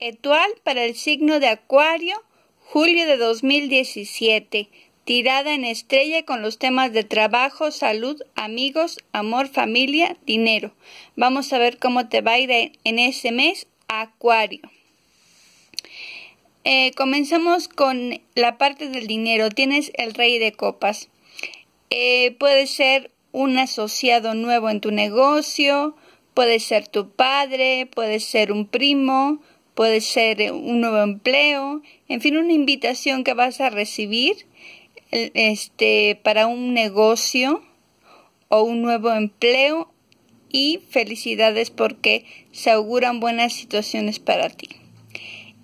Etual para el signo de Acuario, julio de 2017. Tirada en estrella con los temas de trabajo, salud, amigos, amor, familia, dinero. Vamos a ver cómo te va a ir en ese mes, Acuario. Eh, comenzamos con la parte del dinero. Tienes el rey de copas. Eh, puede ser un asociado nuevo en tu negocio, puede ser tu padre, puede ser un primo, puede ser eh, un nuevo empleo, en fin, una invitación que vas a recibir este, para un negocio o un nuevo empleo y felicidades porque se auguran buenas situaciones para ti.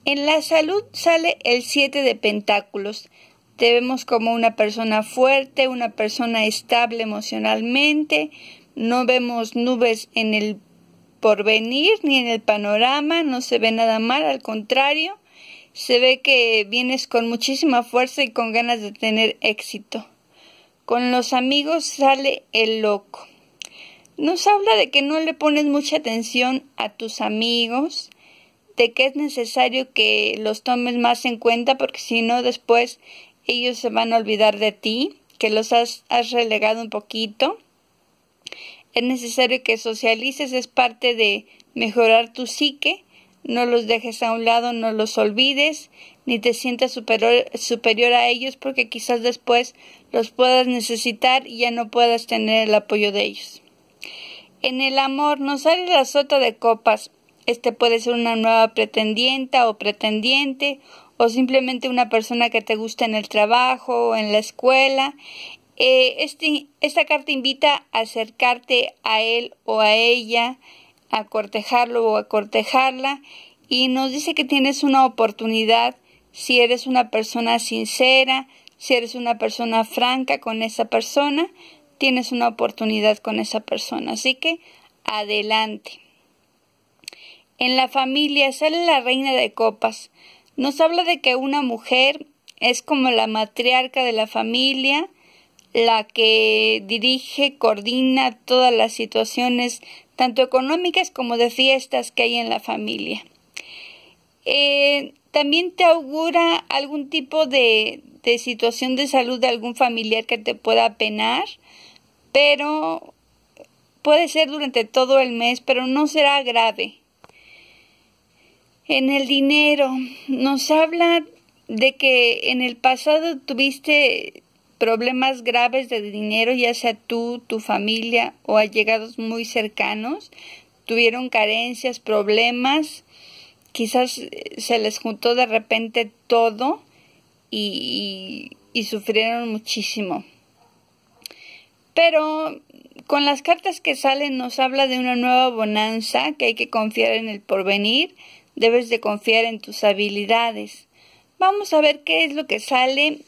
En la salud sale el 7 de pentáculos. Te vemos como una persona fuerte, una persona estable emocionalmente. No vemos nubes en el venir ni en el panorama, no se ve nada mal, al contrario, se ve que vienes con muchísima fuerza y con ganas de tener éxito. Con los amigos sale el loco. Nos habla de que no le pones mucha atención a tus amigos, de que es necesario que los tomes más en cuenta porque si no después ellos se van a olvidar de ti, que los has relegado un poquito. Es necesario que socialices, es parte de mejorar tu psique, no los dejes a un lado, no los olvides, ni te sientas superior, superior a ellos porque quizás después los puedas necesitar y ya no puedas tener el apoyo de ellos. En el amor no sale la sota de copas. Este puede ser una nueva pretendienta o pretendiente o simplemente una persona que te gusta en el trabajo o en la escuela eh, este, esta carta invita a acercarte a él o a ella, a cortejarlo o a cortejarla, y nos dice que tienes una oportunidad si eres una persona sincera, si eres una persona franca con esa persona, tienes una oportunidad con esa persona. Así que adelante. En la familia sale la reina de copas. Nos habla de que una mujer es como la matriarca de la familia, la que dirige, coordina todas las situaciones, tanto económicas como de fiestas que hay en la familia. Eh, también te augura algún tipo de, de situación de salud de algún familiar que te pueda penar, pero puede ser durante todo el mes, pero no será grave. En el dinero nos habla de que en el pasado tuviste problemas graves de dinero, ya sea tú, tu familia o allegados muy cercanos, tuvieron carencias, problemas, quizás eh, se les juntó de repente todo y, sufrieron muchísimo. Pero con las cartas que salen nos habla de una nueva bonanza, que hay que confiar en el porvenir, debes de confiar en tus habilidades. Vamos a ver qué es lo que sale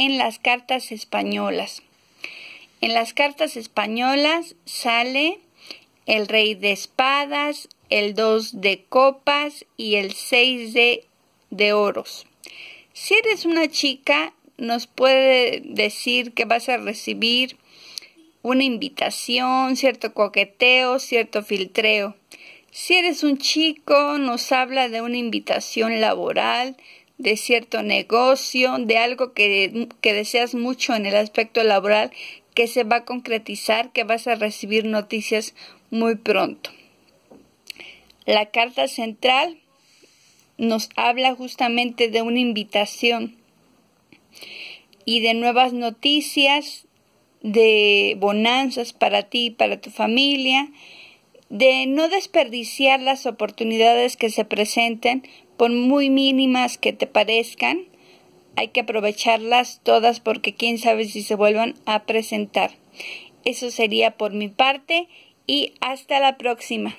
en las cartas españolas. En las cartas españolas sale el rey de espadas, el 2 de copas y el 6 de, de oros. Si eres una chica, nos puede decir que vas a recibir una invitación, cierto coqueteo, cierto filtreo. Si eres un chico, nos habla de una invitación laboral, de cierto negocio, de algo que, deseas mucho en el aspecto laboral, que se va a concretizar, que vas a recibir noticias muy pronto. La carta central nos habla justamente de una invitación y de nuevas noticias, de bonanzas para ti y para tu familia, de no desperdiciar las oportunidades que se presenten por muy mínimas que te parezcan, hay que aprovecharlas todas porque quién sabe si se vuelvan a presentar. Eso sería por mi parte y hasta la próxima.